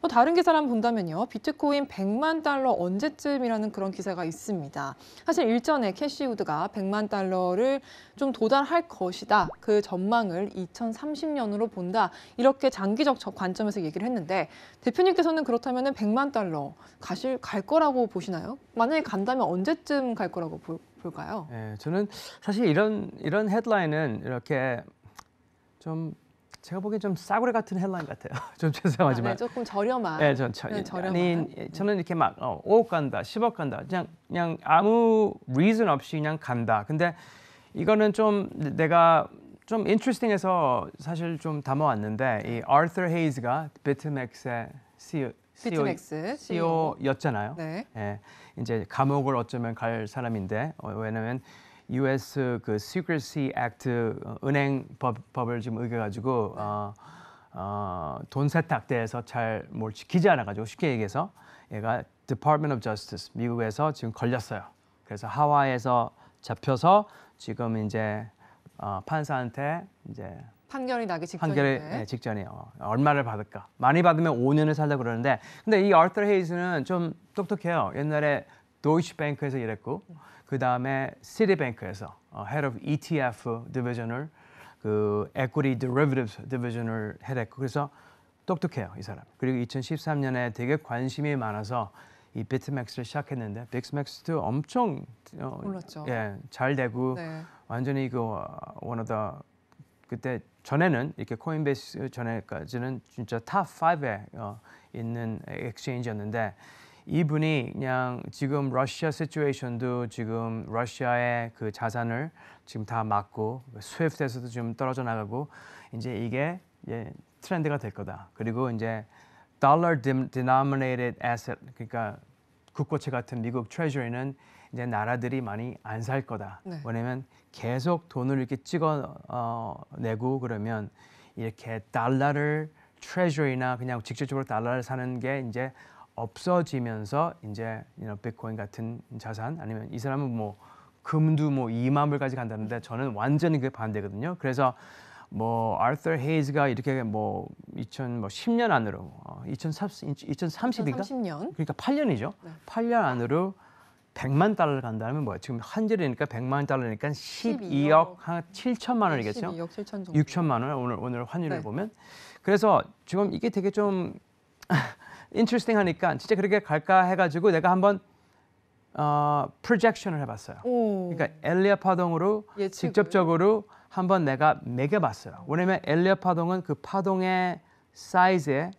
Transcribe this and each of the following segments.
또 다른 기사를 한번 본다면요. 비트코인 100만 달러 언제쯤이라는 그런 기사가 있습니다. 사실 일전에 캐시우드가 100만 달러를 좀 도달할 것이다. 그 전망을 2030년으로 본다. 이렇게 장기적 관점에서 얘기를 했는데 대표님께서는 그렇다면 은 100만 달러 가실 갈 거라고 보시나요? 만약에 간다면 언제쯤 갈 거라고 볼, 볼까요? 예, 저는 사실 이런 이런 헤드라인은 이렇게 좀 제가 보기엔 좀 싸구려 같은 헬라인 같아요. 좀 죄송하지만. 아, 네, 조금 저렴한. 네, 전 저, 네, 저렴한. 아니, 네. 예, 저는 이렇게 막 어, 5억 간다, 10억 간다, 그냥 그냥 아무 reason 없이 그냥 간다. 근데 이거는 좀 내가 좀 인트레스팅해서 사실 좀 담아왔는데 이 아르터 헤이즈가 비트맥스의 CEO, 비트맥스 CEO였잖아요. 네. 예, 이제 감옥을 어쩌면 갈 사람인데 어, 왜냐면 U.S. 그 Secrecy Act 어, 은행 법을 지금 어겨가지고 어, 어, 돈 세탁대에서 잘 뭘 지키지 않아가지고 쉽게 얘기해서 얘가 Department of Justice 미국에서 지금 걸렸어요. 그래서 하와이에서 잡혀서 지금 이제 어, 판사한테 이제 판결이 나기 직전에판결 네, 직전이에요. 얼마를 받을까? 많이 받으면 5년을 살라 그러는데 근데 이 a r 아 h 터 헤이즈는 좀 똑똑해요. 옛날에 도이치뱅크에서 일했고 그 다음에 시티뱅크에서 어, Head of ETF 디비전을 그 Equity Derivatives 디비전을 해냈고 그래서 똑똑해요 이 사람. 그리고 2013년에 되게 관심이 많아서 이 비트맥스를 시작했는데 비트맥스도 엄청 어, 올랐죠. 예, 잘 되고 네. 완전히 이거 그, 원하다 어, 그때 전에는 이렇게 코인베이스 전에까지는 진짜 탑 5에 어, 있는 엑스체인지였는데 이분이 그냥 지금 러시아 시츄에이션도 지금 러시아의 그 자산을 지금 다 막고 스위프트에서도 지금 떨어져 나가고 이제 이게 예, 트렌드가 될 거다. 그리고 이제 달러 디 e n o m i n a t 그러니까 국고채 같은 미국 트레저리는 이제 나라들이 많이 안 살 거다. 네. 왜냐면 계속 돈을 이렇게 찍어 어, 내고 그러면 이렇게 달러를 트레저리나 그냥 직접적으로 달러를 사는 게 이제 없어지면서 이제 you 비트코인 같은 자산 아니면 이 사람은 뭐 금도 뭐이만 불까지 간다는데 저는 완전히 그 반대거든요. 그래서 뭐아르 헤이즈가 이렇게 뭐 2010년 뭐 안으로 어, 2030, 2030인가? 2030년. 그러니까 8년이죠. 네. 8년 안으로 100만 달러 간다면 뭐 지금 한절이니까 100만 달러니까 12억, 12억 한 7천만 원이겠죠? 12억 7천 정도. 6천만 원 오늘 오늘 환율을 네. 보면. 그래서 지금 이게 되게 좀 interesting 하니까 진짜 그렇게 갈까 해가지고 내가 한번 어, 프로젝션을 해봤어요. 오. 그러니까 엘리야 파동으로 예측을. 직접적으로 한번 내가 매겨봤어요. 왜냐면 엘리야 파동은 그 파동의 사이즈에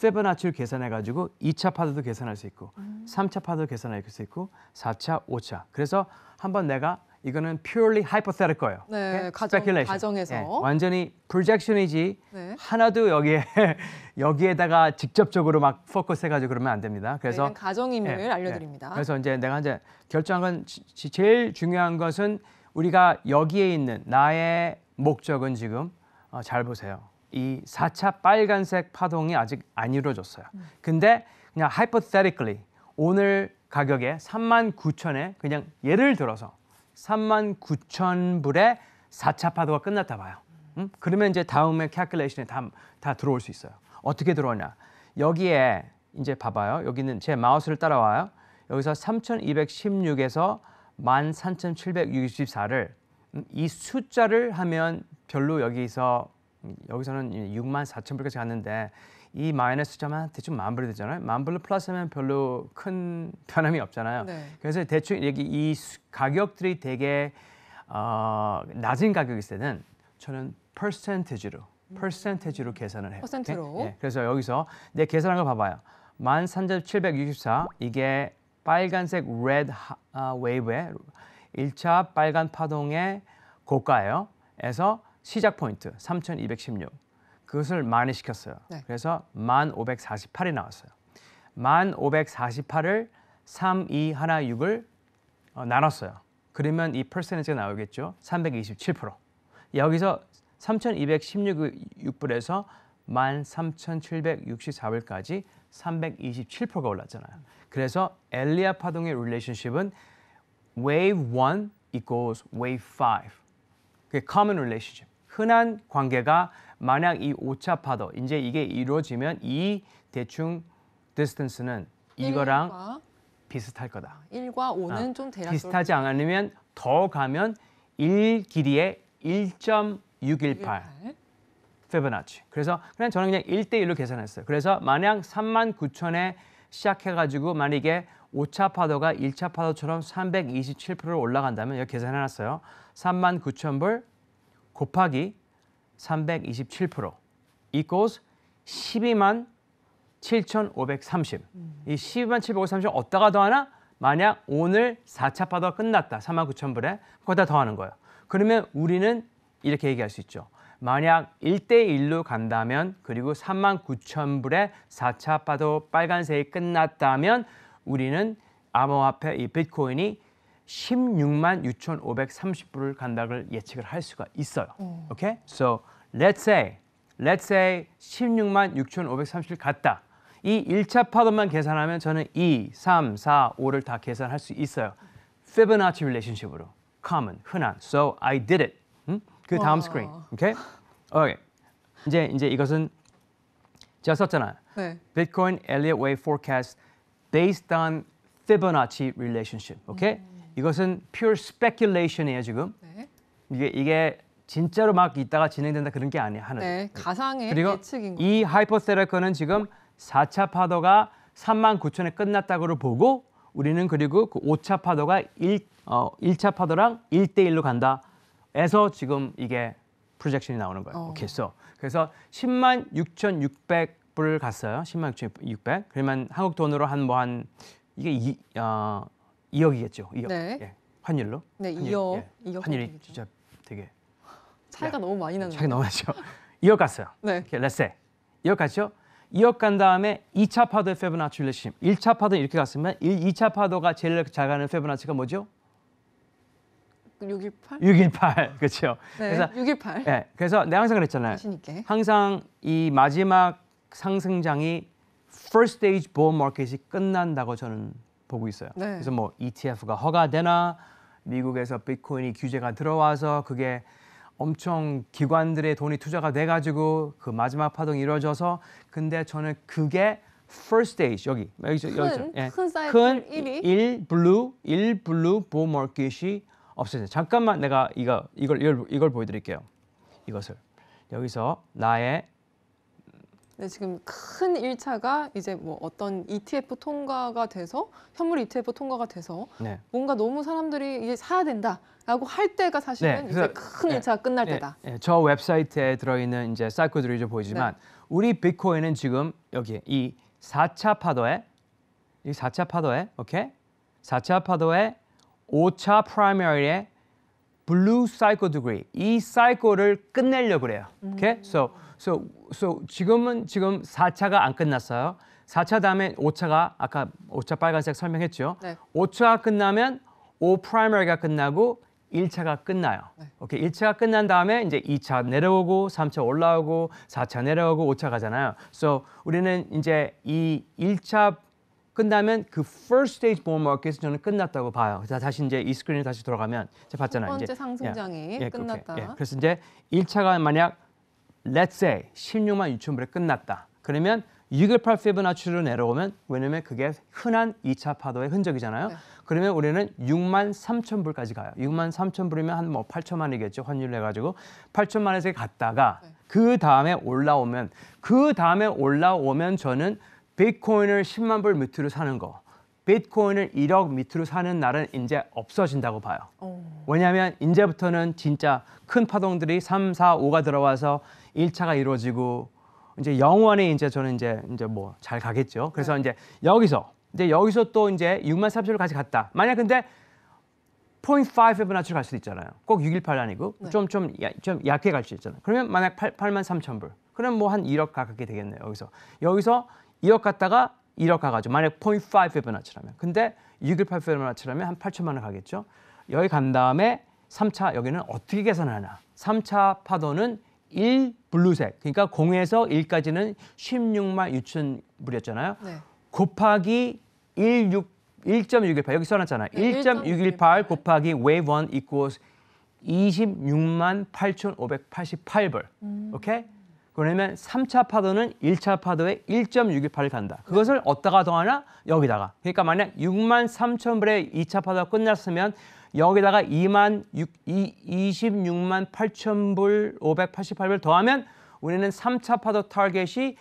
페보나치를 계산해가지고 2차 파도도 계산할 수 있고 음. 3차 파도도 계산할 수 있고 4차, 5차. 그래서 한번 내가 이거는 purely hypothetical예요. 네, 예? 가정, speculation. 가정에서 네, 완전히 projection이지 네. 하나도 여기에 여기에다가 직접적으로 막 포커스해가지고 그러면 안 됩니다. 그래서 가정임을 네, 예, 알려드립니다. 그래서 이제 내가 이제 결정한 건 지, 제일 중요한 것은 우리가 여기에 있는 나의 목적은 지금 어, 잘 보세요. 이 4차 빨간색 파동이 아직 안 이루어졌어요. 음. 근데 그냥 hypothetically 오늘 가격에 3만 9천에 그냥 예를 들어서 3만 9천 불의 4차 파도가 끝났다 봐요. 음? 그러면 이제 다음에 캘큘레이션에 다, 다 들어올 수 있어요. 어떻게 들어오냐? 여기에 이제 봐봐요. 여기는 제 마우스를 따라와요. 여기서 3,216에서 13,764를 음, 이 숫자를 하면 별로 여기서 음, 여기서는 6만 4천 불까지 갔는데 이 마이너스 점한 대충 만불이 되잖아요. 만불로 플러스하면 별로 큰 변함이 없잖아요. 네. 그래서 대충 여기 이 가격들이 되게 어, 낮은 가격일 때는 저는 퍼센테지로퍼센테지로 음. 계산을 해요. 퍼센트로. 네? 예, 그래서 여기서 내 계산한 거 봐봐요. 만 삼천칠백육십사 이게 빨간색 레드 어, 웨이브의 일차 빨간 파동의 고가예요. 에서 시작 포인트 삼천이백십육. 그것을 많이 시켰어요. 네. 그래서 만오백사이 나왔어요. 만오백사을 삼, 이, 하나, 을 어, 나눴어요. 그러면 이 퍼센트가 나오겠죠. 삼백이 여기서 삼천이백 불에서만 삼천칠백 불까지 삼백이가 올랐잖아요. 그래서 엘리아 파동의 릴레이션십은 wave 1 equals wave 5. 그게 common relationship. 흔한 관계가 만약 이 오차 파도 이제 이게 이루어지면 이 대충 디스턴스는 네, 이거랑 비슷할 거다. 1과 5는 어, 아, 좀 대략 비슷하지 않으면 더 가면 1 길이의 1.618 페버나치. 그래서 그냥 저는 그냥 1대 1로 계산했어요. 그래서 만약 3만 9천에 시작해 가지고 만약에 오차 파도가 1차 파도처럼 327%로 올라간다면 여기 계산해 놨어요. 3만 9천 불 곱하기 327% equals 12만 7,530. 이 12만 7,530 어디다가 더하나? 만약 오늘 4차 파도가 끝났다. 4만 9 0 0 0 불에 거기다 더하는 거예요. 그러면 우리는 이렇게 얘기할 수 있죠. 만약 1대1로 간다면 그리고 3만 9 0 0 0 불에 4차 파도 빨간색이 끝났다면 우리는 암호화폐 이 비트코인이 16만 6,530불을 간다를 예측을 할 수가 있어요. 음. Okay? So let's say let's say 16만 6,530을 갔다. 이 1차 파도만 계산하면 저는 2, 3, 4, 5를 다 계산할 수 있어요. Fibonacci relationship으로. common, 흔한. So I did it. 음? 그 다음 와. 스크린. 오케이? 오케이. 이제 이제 이것은 제가 썼잖아요. 네. Bitcoin Elliott Wave Forecast based on Fibonacci relationship. 오케이? Okay? 음. 이것은 pure speculation이에요 지금. 네. 이게 이게 진짜로 막 있다가 진행된다 그런 게 아니야 하는. 네, 가상의 그리고 예측인 거이 하이퍼세라코는 지금 4차 파도가 3만 9천에 끝났다고를 보고 우리는 그리고 그 5차 파도가 1, 어, 1차 파도랑 1대1로 간다. 에서 지금 이게 프로젝션이 나오는 거예요. 어. 그래서 그래서 10만 6,600불 갔어요. 10만 6,600. 그러면 한국 돈으로 한 뭐한 뭐한 이게 이, 어, 2억이겠죠. 2억. 네. 예. 환율로. 네, 환율, 2억. 예. 2억 환율이 환율이죠. 진짜 되게 차이가 너무 많이 나는. 차이 너무 나죠. 2억 갔어요. 네. 이렇게 렛세. 2억 갔죠. 2억 간 다음에 2차 파도의 페브나치 레심 1차 파도 이렇게 갔으면 1, 2차 파도가 제일 잘 가는 페브나치가 뭐죠? 618? 618. 그렇죠. 네, 그래서 618. 예. 그래서 내가 항상 그랬잖아요. 항상 이 마지막 상승장이 first stage bull market이 끝난다고 저는 보고 있어요. 네. 그래서 뭐 ETF가 허가되나 미국에서 비트코인이 규제가 들어와서 그게 엄청 기관들의 돈이 투자가 돼가지고 그 마지막 파동이 이루어져서 근데 저는 그게 first stage 여기 여기 큰, 여기 예. 큰 1위 블루 1 블루 보 머킷이 없어요. 잠깐만 내가 이거 이걸, 이걸 보여드릴게요. 이것을 여기서 나의 네, 지금 큰 1차가 이제 뭐 어떤 ETF 통과가 돼서 현물 ETF 통과가 돼서 네. 뭔가 너무 사람들이 이제 사야 된다라고 할 때가 사실은 네, 이제 큰 네, 1차가 끝날 네, 때다. 네, 저 웹사이트에 들어있는 이제 사이코들이 좀 보이지만 네. 우리 비트코인은 지금 여기 이 4차 파도에 이 4차 파도에 오케이 4차 파도에 5차 프라이머리에 blue cycle degree 이 cycle를 끝내려고 그래요. 음. Okay? So, so, so 지금은 지금 4차가 안 끝났어요. 4차 다음에 5차가 아까 5차 빨간색 설명했죠. 네. 5차가 끝나면 5 primary가 끝나고 1차가 끝나요. 네. 오케이. 1차가 끝난 다음에 이제 2차 내려오고 3차 올라오고 4차 내려오고 5차 가잖아요. so 우리는 이제 이 1차 끝나면 그 first stage bull market에서 저는 끝났다고 봐요. 자, 다시 이제 이 스크린에 다시 돌아가면 이제 봤잖아요. 첫 번째 이제. 상승장이 예, 예 끝났다. 예. 그래서 이제 1차가 만약 let's say 16만 6천 불에 끝났다. 그러면 618 피부나치로 내려오면 왜냐면 그게 흔한 2차 파도의 흔적이잖아요. 네. 그러면 우리는 6만 3천 불까지 가요. 6만 3천 불이면 한 뭐 8천만이겠죠. 환율 해가지고 8천만에서 갔다가 네. 그 다음에 올라오면 그 다음에 올라오면 저는 비트코인을 10만 불 밑으로 사는 거, 비트코인을 1억 밑으로 사는 날은 이제 없어진다고 봐요. 오. 어. 왜냐하면 이제부터는 진짜 큰 파동들이 3, 4, 5가 들어와서 1차가 이루어지고 이제 영원히 이제 저는 이제 이제 뭐 잘 가겠죠. 그래서 네. 이제 여기서 이제 여기서 또 이제 6만 3천까지 갔다. 만약 근데 0.5 피부나치로 갈 수도 있잖아요. 꼭618 아니고 좀좀 네. 좀, 약해갈 수 있잖아요. 그러면 만약 8, 8만 3천 불. 그럼 뭐 한 1억 가깝게 되겠네요. 여기서 여기서 2억 갖다가 1억 가가지고 만약 0.5 페브나치라면 근데 6.18 페브나치라면 한 8천만 원 가겠죠. 여기 간 다음에 3차 여기는 어떻게 계산하나. 3차 파도는 1 블루색 그러니까 공에서 1까지는 16만 6천 불이었잖아요. 네. 곱하기 16 1.618 여기 써놨잖아. 네, 1.618 곱하기 wave 1 equals 26만 8,588불. 음. 오케이? 그러면 3차 파도는 1차 파도의 1.618을 간다. 그것을 어디다가 더하나? 여기다가. 그러니까 만약 6만 3천 불에 2차 파도가 끝났으면 여기다가 2만 6, 2, 26만 8천 불 588불 더하면 우리는 3차 파도 타겟이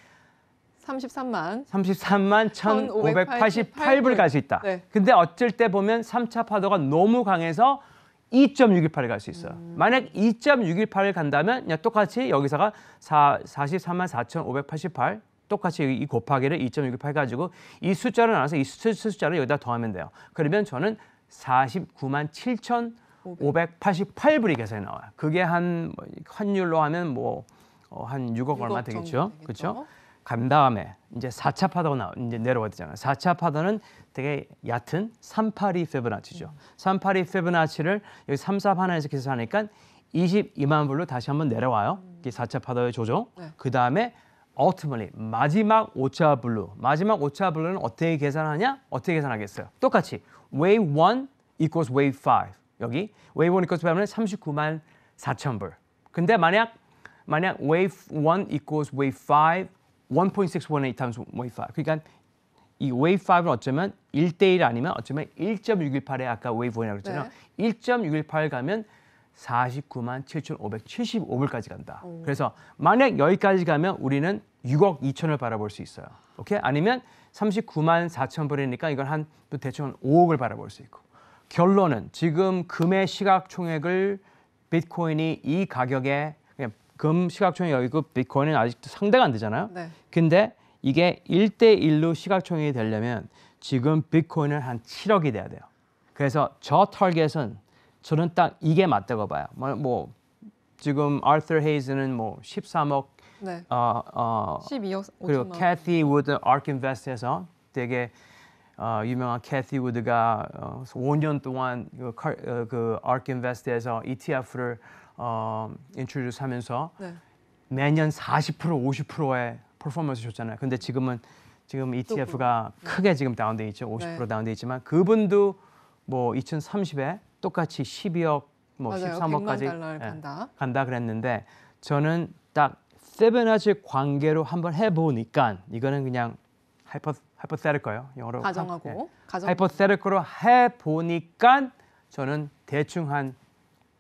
33만 33만 1,588불 갈 수 있다. 네. 근데 어쩔 때 보면 3차 파도가 너무 강해서 2.618에 갈 수 있어요. 음. 만약 2.618을 간다면 그냥 똑같이 여기서가 4, 3 4,588 똑같이 이 곱하기를 2.618 가지고 이 숫자를 나눠서 이 수, 숫자를 여기다 더하면 돼요. 그러면 저는 49만 7천 588불이 계산이 나와요. 그게 한 뭐, 환율로 하면 뭐한6 어, 6억 얼마 되겠죠. 그렇죠? 간 다음에 이제 4차 파도가 나 이제 내려와야 되잖아요. 4차 파도는 되게 얕은 382 페브나치죠. 382 페브나치를 여기 3, 4 하나에서 계산하니까 22만 불로 다시 한번 내려와요. 이게 4차 파도의 조정. 네. 그다음에 ultimately 마지막 5차 블루. 마지막 5차 블루는 어떻게 계산하냐? 어떻게 계산하겠어요? 똑같이 wave 1 equals wave 5. 여기 wave 1 equals 5는 39만 4천 불. 근데 만약 만약 wave 1 equals wave 5 1.618 times wave 5. 그러니까 이 wave 5는 어쩌면 1대1 아니면 어쩌면 1.618에 아까 wave 1이라고 그랬잖아요. 네. 1.618 가면 49만 7,575불까지 간다. 오. 그래서 만약 여기까지 가면 우리는 6억 2천을 바라볼 수 있어요. 오케이? 아니면 39만 4천 불이니까 이건 한또 대충 5억을 바라볼 수 있고. 결론은 지금 금의 시각총액을 비트코인이 이 가격에 금 시각총액 여기고 그 비트코인은 아직도 상대가 안 되잖아요. 네. 근데 이게 일대일로 시각총액이 되려면 지금 비트코인은 한 7억이 돼야 돼요. 그래서 저 털겟은 저는 딱 이게 맞다고 봐요. 뭐, 뭐 지금 아르 헤이즈는 뭐 13억 네. 어, 어, 12억 그리고 캐티 우드 아크 인베스트에서 되게 어, 유명한 캐티 우드가 어, 5년 동안 그, 아크 인베스트에서 ETF를 어, 인트로듀스 하면서 네. 매년 40% 50%의 퍼포먼스 줬잖아요. 근데 지금은 지금 ETF가 또, e 네. 크게 지금 다운돼 있죠. 50% 네. 다운돼 있지만 그분도 뭐 2030에 똑같이 12억 뭐 맞아요. 13억까지 예, 간다. 간다 그랬는데 저는 딱 세베나지 관계로 한번 해보니까 이거는 그냥 하이퍼 하이퍼세르커요 영어로 가정하고 하, 예. 가정. 하이퍼세르커로 해보니까 저는 대충 한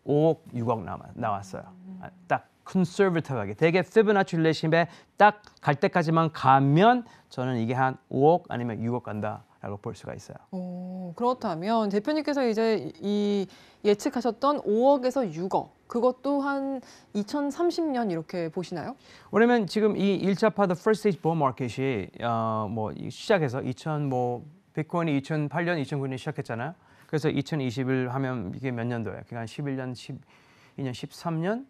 5억 6억 남아, 나왔어요. 아, 딱 컨서버티브하게 대개 피부나치 릴레이션에 딱 갈 때까지만 가면 저는 이게 한 5억 아니면 6억 간다. 라고 볼 수가 있어요. 오, 그렇다면 대표님께서 이제 이 예측하셨던 5억에서 6억 그것도 한 2030년 이렇게 보시나요? 왜냐면 지금 이 1차 파드 first stage bull market이 어, 뭐 시작해서 2000뭐 비트코인이 2008년 2009년에 시작했잖아요. 그래서 2021 하면 이게 몇 년도예요? 그러 11년, 12년, 13년?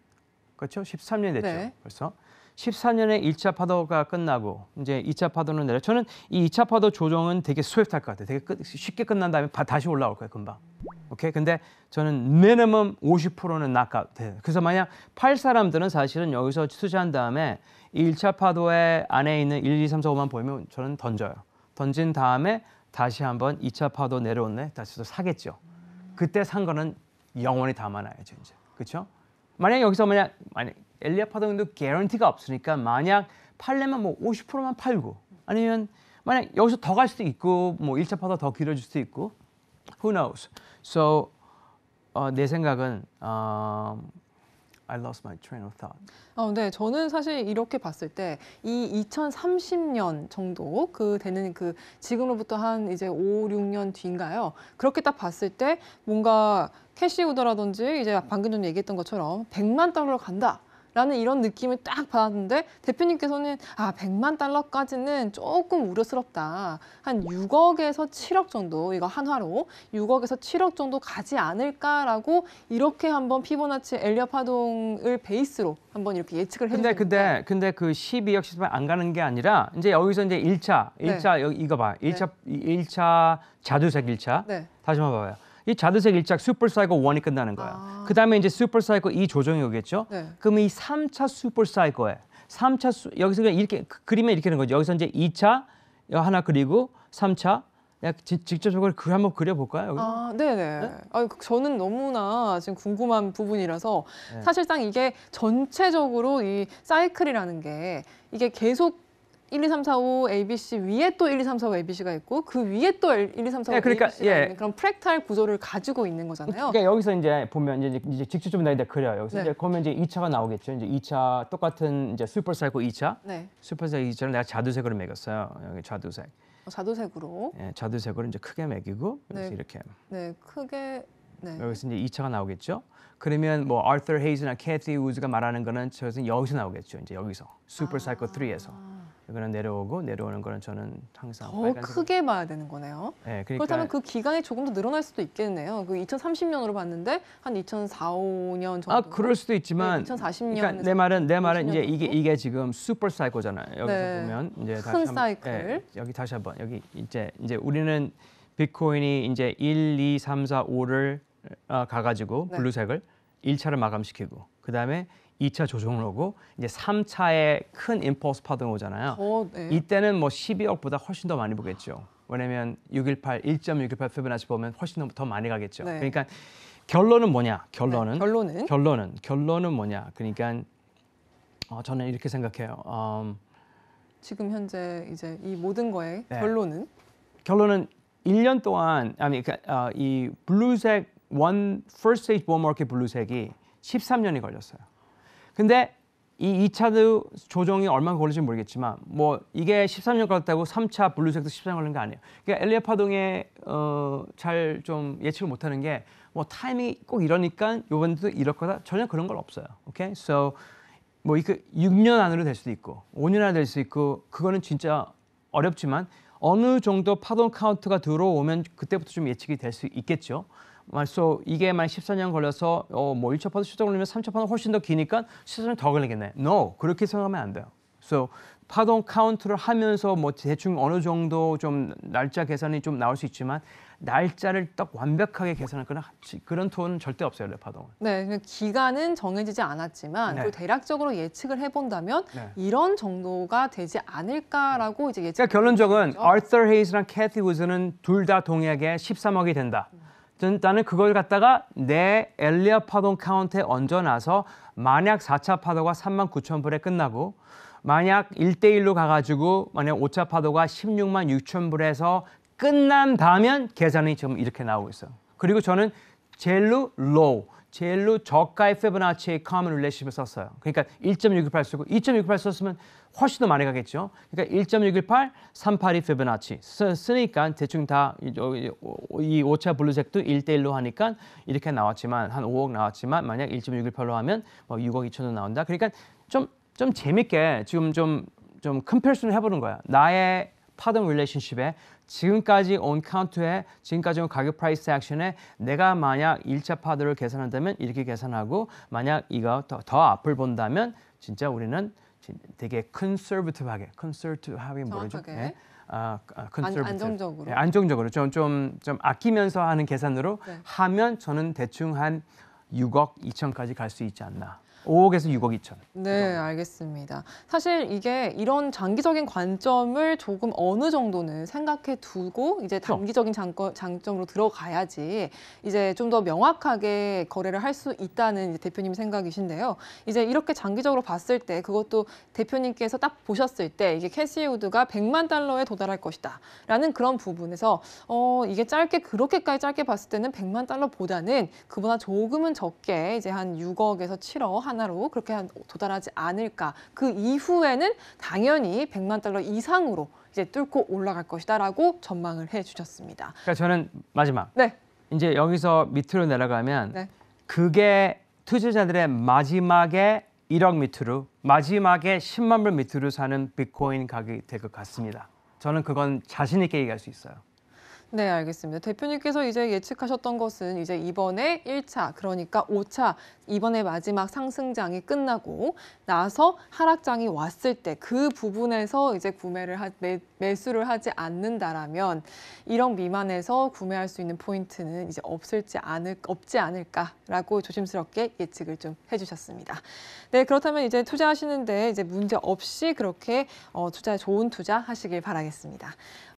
그렇죠? 1 3년 됐죠. 네. 벌써. 14년에 1차 파도가 끝나고 이제 2차 파도는 내려. 저는 이 2차 파도 조정은 되게 스위프트할 것 같아요. 되게 끝, 쉽게 끝난 다음에 바, 다시 올라올 거예요, 금방. 오케이? 근데 저는 미니멈 50%는 낙하돼요. 그래서 만약 팔 사람들은 사실은 여기서 투자한 다음에 1차 파도에 안에 있는 1, 2, 3, 4, 5만 보이면 저는 던져요. 던진 다음에 다시 한번 2차 파도 내려오네 다시 또 사겠죠. 그때 산 거는 영원히 담아놔야죠 이제 그렇죠? 만약 여기서 만약 만약 엘리야 파동도 개런티가 없으니까 만약 팔려면 뭐 50%만 팔고 아니면 만약 여기서 더 갈 수도 있고 뭐 1차 파도 더 길어질 수도 있고 who knows? So 어, 내 생각은 어, I lost my train of thought. 어, 네, 저는 사실 이렇게 봤을 때 이 2030년 정도 그 되는 그 지금으로부터 한 이제 5, 6년 뒤인가요? 그렇게 딱 봤을 때 뭔가 캐시우더라든지 이제 방금 전 얘기했던 것처럼 100만 달러로 간다. 라는 이런 느낌을 딱 받았는데 대표님께서는 아 100만 달러까지는 조금 우려스럽다. 한 6억에서 7억 정도 이거 한화로 6억에서 7억 정도 가지 않을까라고 이렇게 한번 피보나치 엘리업 파동을 베이스로 한번 이렇게 예측을 했는데 근데 근데 그 12억 13억 안 가는 게 아니라 이제 여기서 이제 1차 1차 네. 여기 이거 봐. 1차 네. 1차 자두색 1차 네. 다시 한번 봐봐요. 이 자두색 일작 슈퍼사이클 원이 끝나는 거야. 아. 그다음에 이제 슈퍼사이클 이 조정이 오겠죠. 네. 그럼 이삼차 슈퍼사이클에 삼차 수, 여기서 그냥 이렇게 그 그림에 이렇게 하는 거죠. 여기서 이제 이 차 하나 그리고 삼차 야, 지, 직접적으로 그 한번 그려볼까요? 여기? 서 아, 네네. 네? 아, 저는 너무나 지금 궁금한 부분이라서 네. 사실상 이게 전체적으로 이 사이클이라는 게 이게 계속 1, 2, 3, 4, 5 ABC 위에 또 1, 2, 3, 4, 5 ABC가 있고 그 위에 또 1, 2, 3, 4, 5 예, 그러니까, ABC가 예. 있는 그런 프랙탈 구조를 가지고 있는 거잖아요. 그러니까 여기서 이제 보면 이제, 이제 직접 좀 이제 그려요. 여기서 네. 이제 그면 이제 2차가 나오겠죠. 이제 2차 똑같은 이제 슈퍼사이코 2차. 네. 슈퍼사이코 2차를 내가 자두색으로 매겼어요. 여기 자두색. 어, 자두색으로. 예, 자두색으로 이제 크게 매기고 네. 이렇게. 네, 크게 네. 여기서 이제 2차가 나오겠죠. 그러면 뭐아르 헤이즈나 캐티 우즈가 말하는 거는 저것은 여기서 나오겠죠. 이제 여기서 슈퍼 사이코 3에서. 아. 그거는 내려오고 내려오는 거는 저는 항상 더 크게 봐야 되는 거네요. 네, 그러니까 그렇다면 그 기간이 조금 더 늘어날 수도 있겠네요. 그 2030년으로 봤는데 한 2004, 5년 정도. 아, 그럴 수도 있지만 네, 2040년. 그러니까 내 말은 내 말은 이제 이게 이게 지금 슈퍼 사이클잖아요. 여기서 네, 보면 이제 큰 다시 한, 네, 사이클. 네, 여기 다시 한번 여기 이제 이제 우리는 비트코인이 이제 1, 2, 3, 4, 5를 어, 가가지고 네. 블루색을 1차를 마감시키고 그 다음에 2차 조정을 오고 이제 3차에 큰임포스 파동 오잖아요. 어, 네. 이때는 뭐 12억보다 훨씬 더 많이 보겠죠. 왜냐면 618 1.618피부나시 보면 훨씬 더 많이 가겠죠. 네. 그러니까 결론은 뭐냐? 결론은 네, 결론은 결론은 결론은 뭐냐? 그러니까 어, 저는 이렇게 생각해요. 음, 지금 현재 이제 이 모든 거의 네. 결론은 결론은 1년 동안 아니 그러니까 어, 이 블루색 원 퍼스트 스테이지 원 마켓 블루색이 13년이 걸렸어요. 근데 이 2차도 조정이 얼마나 걸릴지 모르겠지만 뭐 이게 13년 걸렸다고 3차 블루색도 13년 걸린 거 아니에요. 그러니까 엘리아 파동에 어, 잘 좀 예측을 못하는 게 뭐 타이밍이 꼭 이러니까 요번에도 이럴 거다 전혀 그런 건 없어요. 오케이, so 뭐 이거 6년 그 안으로 될 수도 있고 5년 안에 될 수도 있고 그거는 진짜 어렵지만 어느 정도 파동 카운트가 들어오면 그때부터 좀 예측이 될 수 있겠죠. 말소 이게 만 14년 걸려서 어, 뭐 1차 파도 10초 걸면 3차 파도 훨씬 더 기니까 14년 더 걸리겠네. No, 그렇게 생각하면 안 돼요. So 파동 카운트를 하면서 뭐 대충 어느 정도 좀 날짜 계산이 좀 나올 수 있지만 날짜를 딱 완벽하게 계산할 그런 그런 톤 절대 없어요 레파동은. 네, 네 그러니까 기간은 정해지지 않았지만 네. 대략적으로 예측을 해본다면 네. 이런 정도가 되지 않을까라고 이제 예측. 그러니까 결론적은 아서 헤이즈랑 캐티 우즈는 둘다 동의하게 13억이 된다. 음. 일단, 일단은 그걸 갖다가 내엘리어 파동 카운트에 얹어놔서 만약 4차 파도가 3만 9천 불에 끝나고 만약 1대1로 가가지고 만약 5차 파도가 16만 6천 불에서 끝난다면 계산이 지금 이렇게 나오고 있어요. 그리고 저는 젤로 로우 젤로 저가의 페브나치의 커먼 릴 m o n 을 썼어요. 그러니까 1.618 쓰고 2.618 썼으면 훨씬 더 많이 가겠죠. 그러니까 1.618, 382페브나치 쓰니까 대충 다 이 오차 블루색도 1대1로 하니까 이렇게 나왔지만 한 5억 나왔지만 만약 1.618로 하면 뭐 6억 2천도 나온다. 그러니까 좀 좀 재밌게 지금 좀 좀큰 필수를 해보는 거야. 나의 파동 릴레이션십에 지금까지 온 카운트에 지금까지 온 가격 프라이스 액션에 내가 만약 1차 파드를 계산한다면 이렇게 계산하고 만약 이거 더, 더 앞을 본다면 진짜 우리는 되게 컨서버티브하게 컨서버티브하게 뭐죠? 네. 아, 컨서버 아, 안정적으로. 네, 안정적으로 좀좀좀 아끼면서 하는 계산으로 네. 하면 저는 대충 한 6억 2천까지 갈 수 있지 않나. 5억에서 6억 2천. 네, 알겠습니다. 사실 이게 이런 장기적인 관점을 조금 어느 정도는 생각해 두고 이제 그렇죠. 단기적인 장거, 장점으로 들어가야지 이제 좀 더 명확하게 거래를 할 수 있다는 이제 대표님 생각이신데요. 이제 이렇게 장기적으로 봤을 때 그것도 대표님께서 딱 보셨을 때 이게 캐시우드가 100만 달러에 도달할 것이다. 라는 그런 부분에서 어, 이게 짧게 그렇게까지 짧게 봤을 때는 100만 달러보다는 그보다 조금은 적게 이제 한 6억에서 7억 하나로 그렇게 도달하지 않을까. 그 이후에는 당연히 100만 달러 이상으로 이제 뚫고 올라갈 것이다라고 전망을 해 주셨습니다. 그러니까 저는 마지막. 네. 이제 여기서 밑으로 내려가면 네. 그게 투자자들의 마지막에 1억 밑으로 마지막에 10만 불 밑으로 사는 비트코인 가격이 될 것 같습니다. 저는 그건 자신 있게 얘기할 수 있어요. 네, 알겠습니다. 대표님께서 이제 예측하셨던 것은 이제 이번에 1차, 그러니까 5차, 이번에 마지막 상승장이 끝나고 나서 하락장이 왔을 때 그 부분에서 이제 구매를 하, 매, 매수를 하지 않는다라면 1억 미만에서 구매할 수 있는 포인트는 이제 없을지 않을, 없지 않을까라고 조심스럽게 예측을 좀 해주셨습니다. 네, 그렇다면 이제 투자하시는데 이제 문제 없이 그렇게 어, 투자, 좋은 투자 하시길 바라겠습니다.